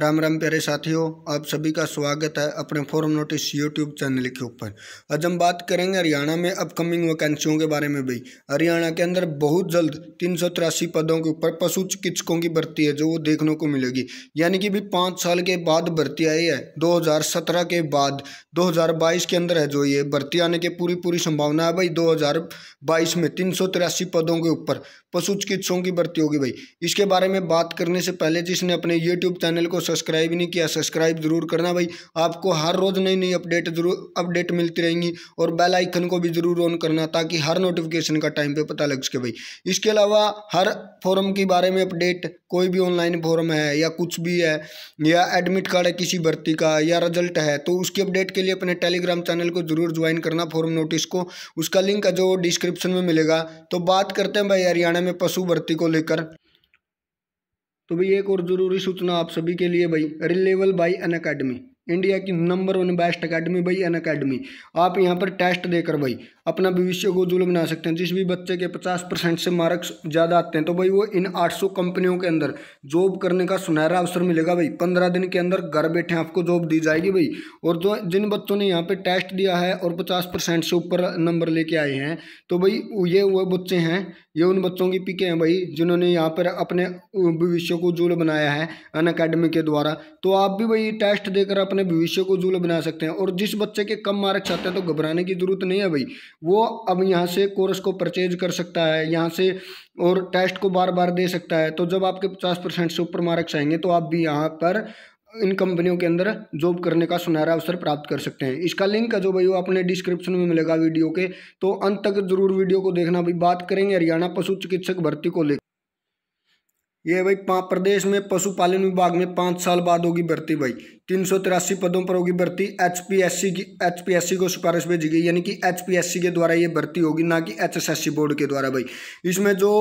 राम राम प्यारे साथियों आप सभी का स्वागत है अपने फॉरम नोटिस यूट्यूब चैनल के ऊपर आज हम बात करेंगे हरियाणा में अपकमिंग वैकेंसियों के बारे में भाई हरियाणा के अंदर बहुत जल्द तीन सौ तिरासी पदों के ऊपर पशु चिकित्सकों की भर्ती है जो वो देखने को मिलेगी यानी कि भी पाँच साल के बाद भर्ती आई है दो के बाद दो के अंदर है जो ये भर्ती आने की पूरी पूरी संभावना है भाई दो में तीन पदों के ऊपर पशु चिकित्सकों की भर्ती होगी भाई इसके बारे में बात करने से पहले जिसने अपने यूट्यूब चैनल को सब्सक्राइब नहीं किया सब्सक्राइब ज़रूर करना भाई आपको हर रोज़ नई नई अपडेट जरूर अपडेट मिलती रहेंगी और बेल आइकन को भी ज़रूर ऑन करना ताकि हर नोटिफिकेशन का टाइम पे पता लग सके भाई इसके अलावा हर फॉरम के बारे में अपडेट कोई भी ऑनलाइन फॉर्म है या कुछ भी है या एडमिट कार्ड है किसी भर्ती का या रिजल्ट है तो उसकी अपडेट के लिए अपने टेलीग्राम चैनल को ज़रूर ज्वाइन करना फॉरम नोटिस को उसका लिंक है जो डिस्क्रिप्शन में मिलेगा तो बात करते हैं भाई हरियाणा में पशु भर्ती को लेकर तो भाई एक और ज़रूरी सूचना आप सभी के लिए भाई Relevel by Unacademy India की नंबर वन बेस्ट अकेडमी भाई अन अकेडमी आप यहाँ पर टेस्ट देकर भाई अपना भविष्य को उज्ज्वल बना सकते हैं जिस भी बच्चे के पचास परसेंट से मार्क्स ज़्यादा आते हैं तो भाई वो इन आठ सौ कंपनियों के अंदर जॉब करने का सुनहरा अवसर मिलेगा भाई पंद्रह दिन के अंदर घर बैठे आपको जॉब दी जाएगी भाई और जो जिन बच्चों ने यहाँ पर टेस्ट दिया है और पचास परसेंट से ऊपर नंबर लेके आए हैं तो भाई ये वह बच्चे हैं ये उन बच्चों की पिके हैं भाई जिन्होंने यहाँ पर अपने भविष्य को उज्ज्वल बनाया है अन अकेडमी के द्वारा तो आप भी भाई टेस्ट देकर अपने भविष्य को उज्ज्वल बना सकते हैं और जिस बच्चे के कम मार्क्स आते हैं तो घबराने की जरूरत नहीं है भाई वो अब यहाँ से कोर्स को परचेज कर सकता है यहाँ से और टेस्ट को बार बार दे सकता है तो जब आपके पचास परसेंट से ऊपर मार्क्स आएंगे तो आप भी यहाँ पर इन कंपनियों के अंदर जॉब करने का सुनहरा अवसर प्राप्त कर सकते हैं इसका लिंक है जो भाई वो अपने डिस्क्रिप्शन में मिलेगा वीडियो के तो अंत तक जरूर वीडियो को देखना भाई बात करेंगे हरियाणा पशु चिकित्सक भर्ती को लेकर ये भाई प्रदेश में पशुपालन विभाग में पाँच साल बाद होगी भर्ती भाई तीन सौ तिरासी पदों पर होगी भर्ती एचपीएससी की एचपीएससी को सिफारिश भेजी गई यानी कि एचपीएससी के द्वारा ये भर्ती होगी ना कि एचएसएससी बोर्ड के द्वारा भाई इसमें जो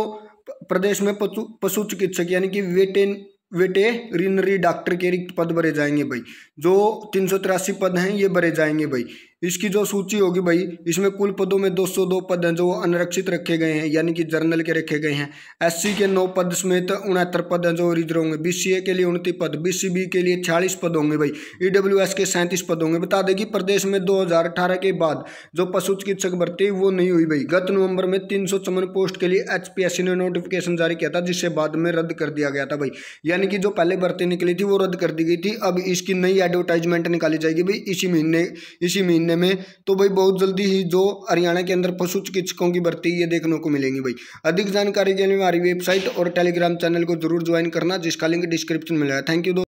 प्रदेश में पशु पशु चिकित्सक यानी कि वेटेन वेटेरिनरी डॉक्टर के रिक्त पद भरे जाएंगे भाई जो तीन सौ तिरासी पद हैं ये भरे जाएंगे भाई इसकी जो सूची होगी भाई इसमें कुल पदों में 202 पद हैं जो अनरक्षित रखे गए हैं यानी कि जर्नल के रखे गए हैं एससी के नौ पद समेत उनहत्तर पद हैं जो रिजर्व होंगे बीसीए के लिए उनतीस पद बीसीबी के लिए छियालीस पद होंगे भाई ईडब्ल्यूएस के सैंतीस पद होंगे बता दें कि प्रदेश में 2018 के बाद जो पशु चिकित्सक भर्ती वो नहीं हुई भाई गत नवंबर में तीन पोस्ट के लिए एच ने नोटिफिकेशन जारी किया था जिससे बाद में रद्द कर दिया गया था भाई यानी कि जो पहले भर्ती निकली थी वो रद्द कर दी गई थी अब इसकी नई एडवर्टाइजमेंट निकाली जाएगी भाई इसी महीने इसी महीने महीने में तो भाई बहुत जल्दी ही जो हरियाणा के अंदर पशु चिकित्सकों की भर्ती ये देखने को मिलेंगी भाई अधिक जानकारी के लिए हमारी वेबसाइट और टेलीग्राम चैनल को जरूर ज्वाइन करना जिसका लिंक डिस्क्रिप्शन में मिला है थैंक यू